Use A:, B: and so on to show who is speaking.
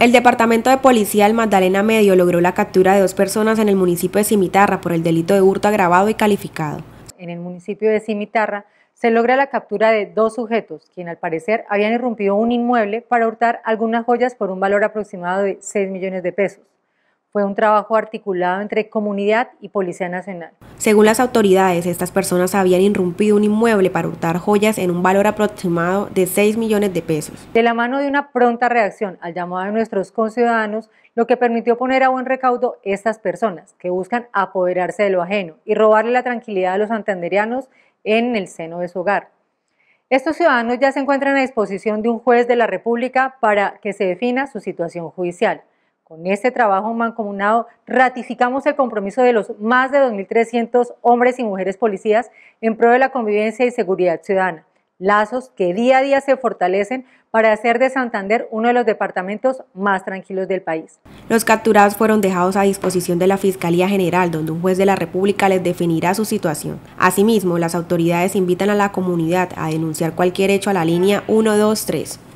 A: El Departamento de Policía del Magdalena Medio logró la captura de dos personas en el municipio de Cimitarra por el delito de hurto agravado y calificado.
B: En el municipio de Cimitarra se logra la captura de dos sujetos, quienes al parecer habían irrumpido un inmueble para hurtar algunas joyas por un valor aproximado de 6 millones de pesos fue un trabajo articulado entre comunidad y Policía Nacional.
A: Según las autoridades, estas personas habían irrumpido un inmueble para hurtar joyas en un valor aproximado de 6 millones de pesos.
B: De la mano de una pronta reacción al llamado de nuestros conciudadanos, lo que permitió poner a buen recaudo estas personas que buscan apoderarse de lo ajeno y robarle la tranquilidad a los santanderianos en el seno de su hogar. Estos ciudadanos ya se encuentran a disposición de un juez de la República para que se defina su situación judicial. Con este trabajo mancomunado ratificamos el compromiso de los más de 2.300 hombres y mujeres policías en pro de la convivencia y seguridad ciudadana, lazos que día a día se fortalecen para hacer de Santander uno de los departamentos más tranquilos del país.
A: Los capturados fueron dejados a disposición de la Fiscalía General, donde un juez de la República les definirá su situación. Asimismo, las autoridades invitan a la comunidad a denunciar cualquier hecho a la línea 123.